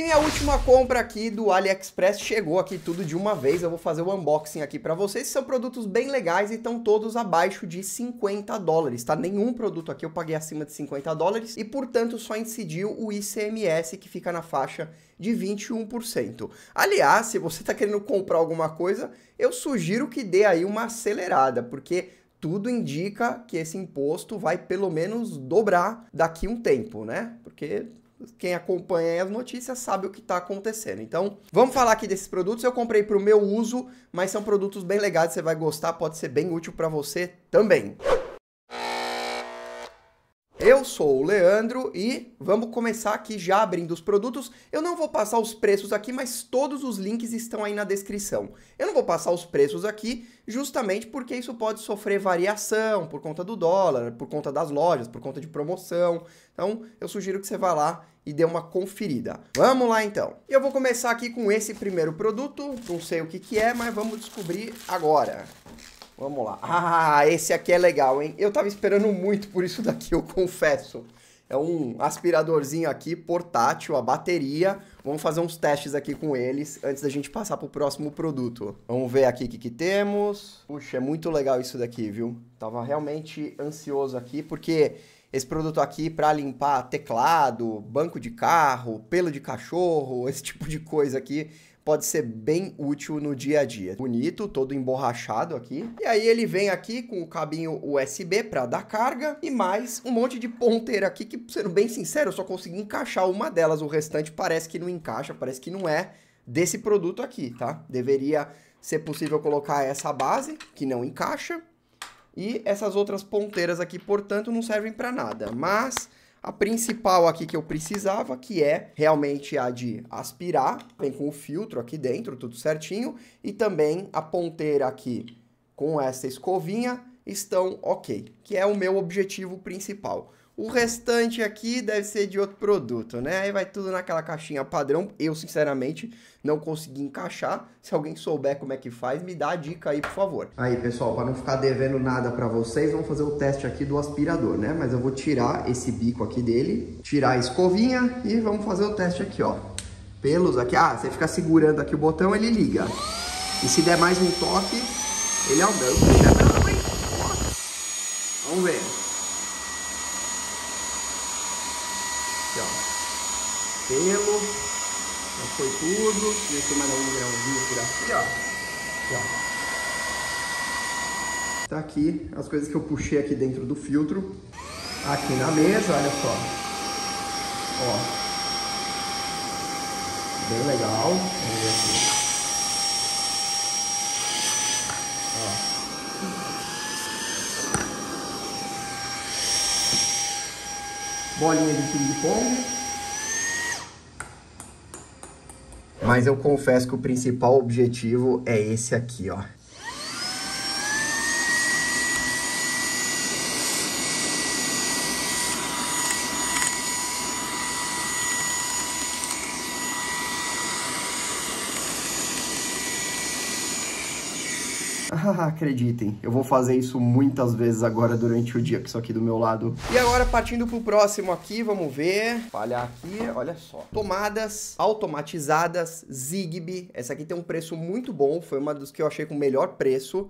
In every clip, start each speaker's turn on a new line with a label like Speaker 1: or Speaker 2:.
Speaker 1: E minha última compra aqui do AliExpress chegou aqui tudo de uma vez, eu vou fazer o unboxing aqui para vocês, são produtos bem legais e estão todos abaixo de 50 dólares, tá? Nenhum produto aqui eu paguei acima de 50 dólares e, portanto, só incidiu o ICMS que fica na faixa de 21%. Aliás, se você está querendo comprar alguma coisa, eu sugiro que dê aí uma acelerada, porque tudo indica que esse imposto vai pelo menos dobrar daqui um tempo, né? Porque quem acompanha as notícias sabe o que está acontecendo. Então, vamos falar aqui desses produtos. Eu comprei para o meu uso, mas são produtos bem legais, você vai gostar, pode ser bem útil para você também. Eu sou o Leandro e vamos começar aqui já abrindo os produtos. Eu não vou passar os preços aqui, mas todos os links estão aí na descrição. Eu não vou passar os preços aqui justamente porque isso pode sofrer variação por conta do dólar, por conta das lojas, por conta de promoção. Então, eu sugiro que você vá lá e dê uma conferida. Vamos lá então. Eu vou começar aqui com esse primeiro produto, não sei o que que é, mas vamos descobrir agora. Vamos lá. Ah, esse aqui é legal, hein? Eu tava esperando muito por isso daqui, eu confesso. É um aspiradorzinho aqui, portátil, a bateria. Vamos fazer uns testes aqui com eles antes da gente passar pro próximo produto. Vamos ver aqui o que, que temos. Puxa, é muito legal isso daqui, viu? Tava realmente ansioso aqui, porque esse produto aqui para limpar teclado, banco de carro, pelo de cachorro, esse tipo de coisa aqui pode ser bem útil no dia a dia. Bonito, todo emborrachado aqui. E aí ele vem aqui com o cabinho USB para dar carga e mais um monte de ponteira aqui que, sendo bem sincero, eu só consegui encaixar uma delas. O restante parece que não encaixa, parece que não é desse produto aqui, tá? Deveria ser possível colocar essa base, que não encaixa, e essas outras ponteiras aqui, portanto, não servem para nada. Mas a principal aqui que eu precisava, que é realmente a de aspirar, vem com o filtro aqui dentro, tudo certinho, e também a ponteira aqui com essa escovinha estão ok, que é o meu objetivo principal. O restante aqui deve ser de outro produto, né? Aí vai tudo naquela caixinha padrão. Eu, sinceramente, não consegui encaixar. Se alguém souber como é que faz, me dá a dica aí, por favor. Aí, pessoal, para não ficar devendo nada para vocês, vamos fazer o teste aqui do aspirador, né? Mas eu vou tirar esse bico aqui dele, tirar a escovinha e vamos fazer o teste aqui, ó. Pelos aqui. Ah, você fica segurando aqui o botão, ele liga. E se der mais um toque, ele aumenta. Vamos ver. pelo. Já foi tudo. Deixa eu mais um grãozinho por aqui, ó. Aqui, ó. Tá aqui as coisas que eu puxei aqui dentro do filtro. Aqui na mesa, olha só. Ó. Bem legal. Vamos ver aqui. bolinha de ping-pong, Mas eu confesso que o principal objetivo é esse aqui, ó. Acreditem, eu vou fazer isso muitas vezes agora durante o dia, que isso aqui do meu lado. E agora, partindo pro próximo aqui, vamos ver. Falhar aqui, olha só. Tomadas automatizadas Zigbee. Essa aqui tem um preço muito bom, foi uma dos que eu achei com melhor preço,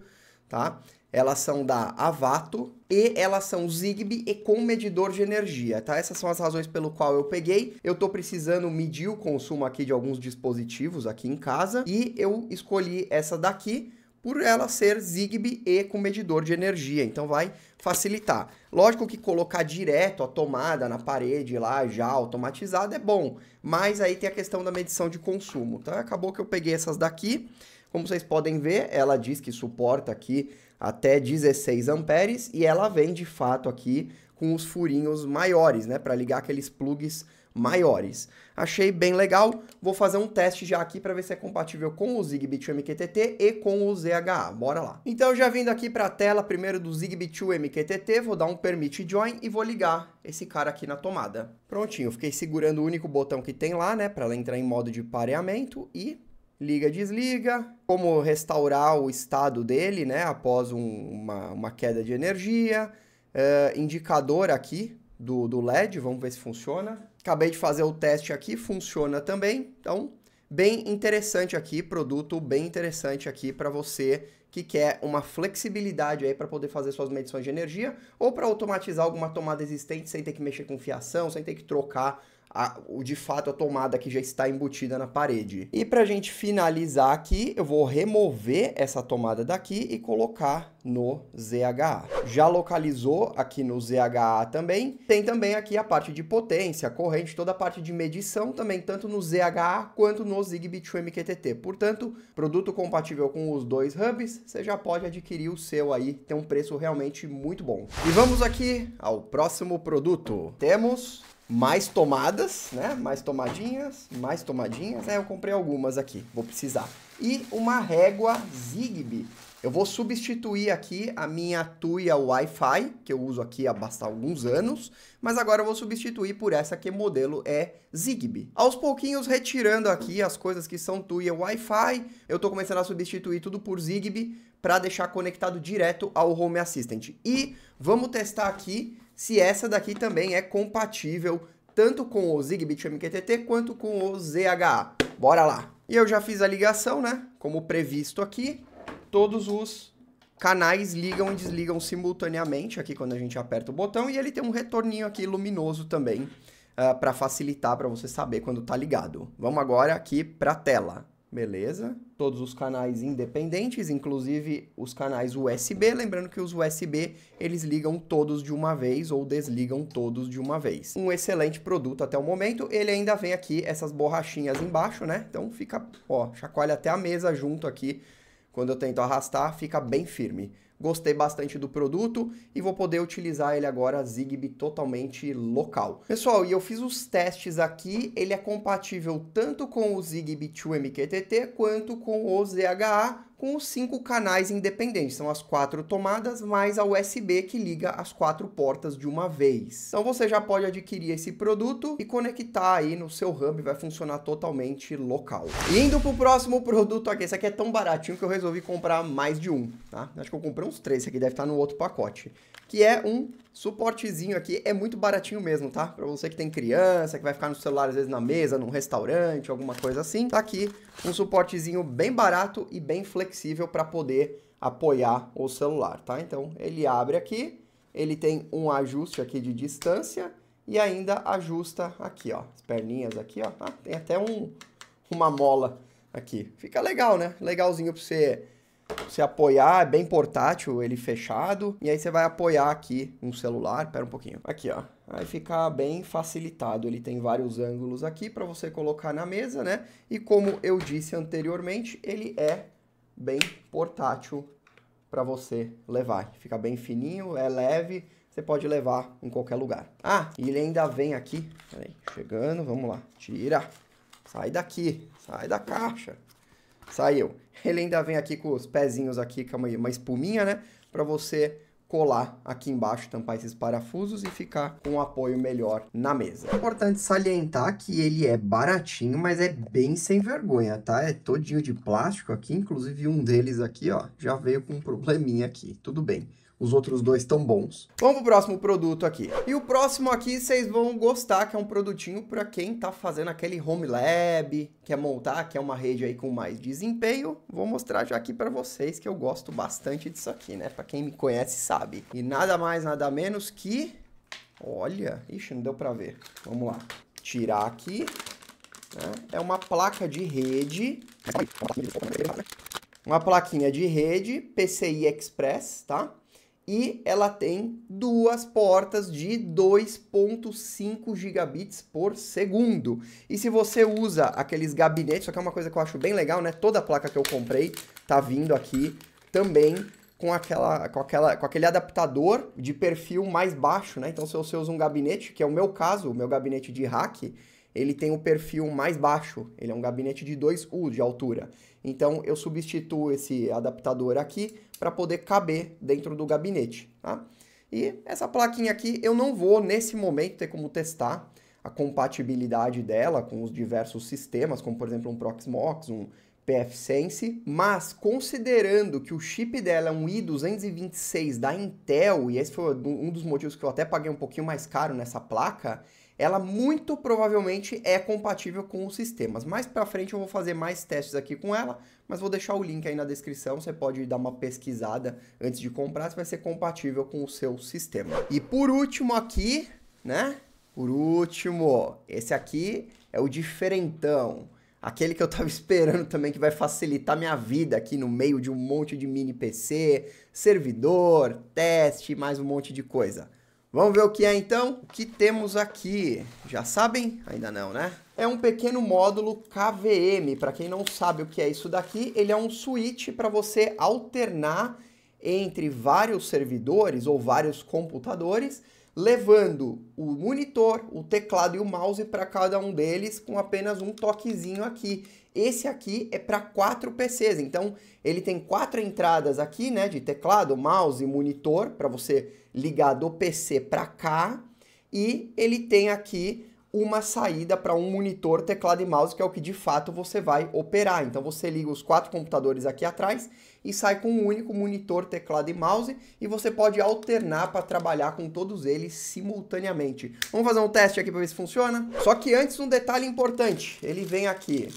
Speaker 1: tá? Elas são da Avato e elas são Zigbee e com medidor de energia, tá? Essas são as razões pelo qual eu peguei. Eu tô precisando medir o consumo aqui de alguns dispositivos aqui em casa e eu escolhi essa daqui por ela ser Zigbee e com medidor de energia, então vai facilitar. Lógico que colocar direto a tomada na parede lá já automatizada é bom, mas aí tem a questão da medição de consumo, tá? Acabou que eu peguei essas daqui, como vocês podem ver, ela diz que suporta aqui até 16 amperes e ela vem de fato aqui com os furinhos maiores, né, para ligar aqueles plugs maiores. Achei bem legal, vou fazer um teste já aqui para ver se é compatível com o Zigbee 2 MQTT e com o ZHA, bora lá. Então já vindo aqui para a tela primeiro do Zigbee 2 MQTT, vou dar um Permit Join e vou ligar esse cara aqui na tomada. Prontinho, fiquei segurando o único botão que tem lá, né, para ela entrar em modo de pareamento e liga, desliga, como restaurar o estado dele, né, após um, uma, uma, queda de energia, uh, indicador aqui do, do LED, vamos ver se funciona. Acabei de fazer o teste aqui, funciona também. Então, bem interessante aqui, produto bem interessante aqui para você que quer uma flexibilidade aí para poder fazer suas medições de energia ou para automatizar alguma tomada existente sem ter que mexer com fiação, sem ter que trocar a, o, de fato a tomada que já está embutida na parede. E para a gente finalizar aqui, eu vou remover essa tomada daqui e colocar no ZHA. Já localizou aqui no ZHA também. Tem também aqui a parte de potência, corrente, toda a parte de medição também, tanto no ZHA quanto no Zigbee 2 MQTT. Portanto, produto compatível com os dois hubs, você já pode adquirir o seu aí, tem um preço realmente muito bom. E vamos aqui ao próximo produto. Temos mais tomadas, né? Mais tomadinhas, mais tomadinhas. É, eu comprei algumas aqui, vou precisar. E uma régua Zigbee. Eu vou substituir aqui a minha Tuya Wi-Fi, que eu uso aqui há bastante alguns anos, mas agora eu vou substituir por essa que modelo é Zigbee. Aos pouquinhos retirando aqui as coisas que são Tuya Wi-Fi, eu estou começando a substituir tudo por Zigbee para deixar conectado direto ao Home Assistant. E vamos testar aqui se essa daqui também é compatível tanto com o Zigbee MQTT quanto com o ZHA. Bora lá! E eu já fiz a ligação, né? Como previsto aqui, todos os canais ligam e desligam simultaneamente aqui quando a gente aperta o botão e ele tem um retorninho aqui luminoso também uh, ah, para facilitar para você saber quando está ligado. Vamos agora aqui para a tela. Beleza? Todos os canais independentes, inclusive os canais USB. Lembrando que os USB eles ligam todos de uma vez ou desligam todos de uma vez. Um excelente produto até o momento. Ele ainda vem aqui essas borrachinhas embaixo, né? Então fica, ó, chacoalha até a mesa junto aqui. Quando eu tento arrastar, fica bem firme gostei bastante do produto e vou poder utilizar ele agora Zigbee totalmente local. Pessoal, e eu fiz os testes aqui, ele é compatível tanto com o Zigbee 2MQTT quanto com o ZHA, com os cinco canais independentes. São as quatro tomadas mais a USB que liga as quatro portas de uma vez. Então você já pode adquirir esse produto e conectar aí no seu hub, vai funcionar totalmente local. Indo indo pro próximo produto aqui, esse aqui é tão baratinho que eu resolvi comprar mais de um, tá? Acho que eu comprei uns três, esse aqui deve estar no outro pacote, que é um suportezinho aqui, é muito baratinho mesmo, tá? Pra você que tem criança, que vai ficar no celular às vezes na mesa, num restaurante, alguma coisa assim, tá aqui um suportezinho bem barato e bem flexível para poder apoiar o celular, tá? Então, ele abre aqui, ele tem um ajuste aqui de distância e ainda ajusta aqui, ó, as perninhas aqui, ó, ah, tem até um, uma mola aqui. Fica legal, né? Legalzinho pra você você apoiar, é bem portátil, ele fechado. E aí você vai apoiar aqui um celular, pera um pouquinho. Aqui, ó. Aí fica bem facilitado. Ele tem vários ângulos aqui para você colocar na mesa, né? E como eu disse anteriormente, ele é bem portátil para você levar. Fica bem fininho, é leve, você pode levar em qualquer lugar. Ah, e ele ainda vem aqui. Peraí, chegando, vamos lá. Tira. Sai daqui, sai da caixa. Saiu. Ele ainda vem aqui com os pezinhos aqui, com uma, uma espuminha, né? Para você colar aqui embaixo, tampar esses parafusos e ficar com um apoio melhor na mesa. É importante salientar que ele é baratinho, mas é bem sem vergonha, tá? É todinho de plástico aqui, inclusive um deles aqui, ó, já veio com um probleminha aqui, tudo bem. Os outros dois estão bons. Vamos pro próximo produto aqui. E o próximo aqui vocês vão gostar, que é um produtinho para quem tá fazendo aquele home lab, quer montar, quer uma rede aí com mais desempenho. Vou mostrar já aqui para vocês que eu gosto bastante disso aqui, né? Para quem me conhece sabe. E nada mais, nada menos que Olha, ixi, não deu para ver. Vamos lá. Tirar aqui. Né? É uma placa de rede. Uma plaquinha de rede PCI Express, tá? e ela tem duas portas de 2.5 gigabits por segundo. E se você usa aqueles gabinetes, só que é uma coisa que eu acho bem legal, né? Toda placa que eu comprei tá vindo aqui também com, aquela, com, aquela, com aquele adaptador de perfil mais baixo, né? Então se você usa um gabinete, que é o meu caso, o meu gabinete de hack ele tem o um perfil mais baixo, ele é um gabinete de 2U de altura. Então eu substituo esse adaptador aqui para poder caber dentro do gabinete. Tá? E essa plaquinha aqui eu não vou, nesse momento, ter como testar a compatibilidade dela com os diversos sistemas, como por exemplo um Proxmox, um PF Sense, mas considerando que o chip dela é um i226 da Intel, e esse foi um dos motivos que eu até paguei um pouquinho mais caro nessa placa, ela muito provavelmente é compatível com os sistemas. Mais para frente eu vou fazer mais testes aqui com ela, mas vou deixar o link aí na descrição, você pode dar uma pesquisada antes de comprar se vai ser compatível com o seu sistema. E por último aqui, né? Por último, esse aqui é o diferentão. Aquele que eu tava esperando também que vai facilitar minha vida aqui no meio de um monte de mini PC, servidor, teste, mais um monte de coisa Vamos ver o que é então? O que temos aqui? Já sabem? Ainda não, né? É um pequeno módulo KVM. Para quem não sabe o que é isso daqui, ele é um switch para você alternar entre vários servidores ou vários computadores, levando o monitor, o teclado e o mouse para cada um deles com apenas um toquezinho aqui. Esse aqui é para quatro PCs, então ele tem quatro entradas aqui, né, de teclado, mouse, e monitor, para você ligar do PC para cá, e ele tem aqui uma saída para um monitor, teclado e mouse, que é o que de fato você vai operar. Então você liga os quatro computadores aqui atrás e sai com um único monitor, teclado e mouse e você pode alternar para trabalhar com todos eles simultaneamente. Vamos fazer um teste aqui para ver se funciona? Só que antes um detalhe importante, ele vem aqui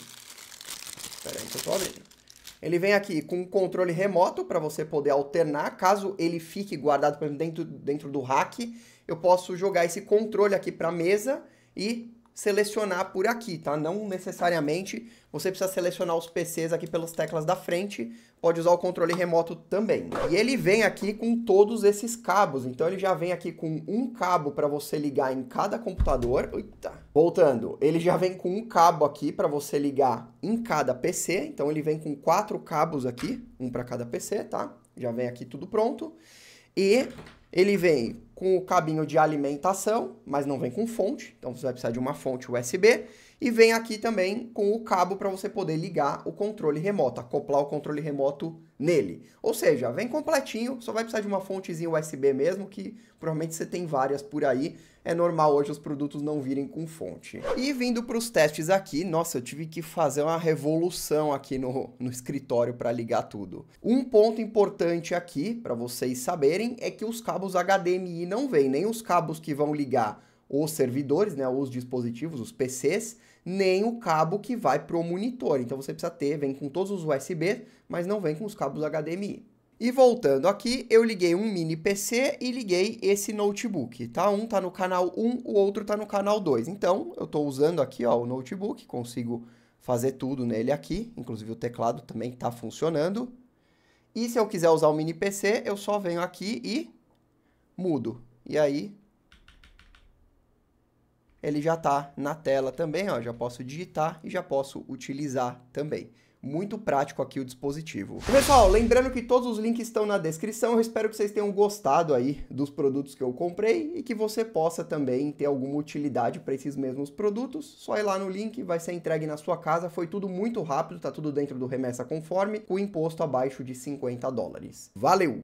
Speaker 1: Espera aí que eu tô abrindo. Ele vem aqui com um controle remoto para você poder alternar. Caso ele fique guardado por exemplo, dentro, dentro do rack, eu posso jogar esse controle aqui para a mesa e selecionar por aqui, tá? Não necessariamente você precisa selecionar os PCs aqui pelas teclas da frente, pode usar o controle remoto também. E ele vem aqui com todos esses cabos, então ele já vem aqui com um cabo para você ligar em cada computador. Eita! Voltando, ele já vem com um cabo aqui para você ligar em cada PC, então ele vem com quatro cabos aqui, um para cada PC, tá? Já vem aqui tudo pronto. E ele vem com o cabinho de alimentação, mas não vem com fonte, então você vai precisar de uma fonte USB e vem aqui também com o cabo para você poder ligar o controle remoto, acoplar o controle remoto nele. Ou seja, vem completinho, só vai precisar de uma fontezinha USB mesmo, que provavelmente você tem várias por aí. É normal hoje os produtos não virem com fonte. E vindo para os testes aqui, nossa, eu tive que fazer uma revolução aqui no, no escritório para ligar tudo. Um ponto importante aqui, para vocês saberem, é que os cabos HDMI não vêm, nem os cabos que vão ligar os servidores, né, os dispositivos, os PCs, nem o cabo que vai para o monitor. Então você precisa ter, vem com todos os USB, mas não vem com os cabos HDMI. E voltando aqui, eu liguei um mini PC e liguei esse notebook, tá? Um tá no canal 1, o outro tá no canal 2. Então, eu estou usando aqui, ó, o notebook, consigo fazer tudo nele aqui, inclusive o teclado também tá funcionando. E se eu quiser usar o mini PC, eu só venho aqui e mudo. E aí ele já está na tela também, ó, já posso digitar e já posso utilizar também. Muito prático aqui o dispositivo. Pessoal, lembrando que todos os links estão na descrição, eu espero que vocês tenham gostado aí dos produtos que eu comprei e que você possa também ter alguma utilidade para esses mesmos produtos. Só ir lá no link, vai ser entregue na sua casa, foi tudo muito rápido, tá tudo dentro do remessa conforme, com imposto abaixo de 50 dólares. Valeu!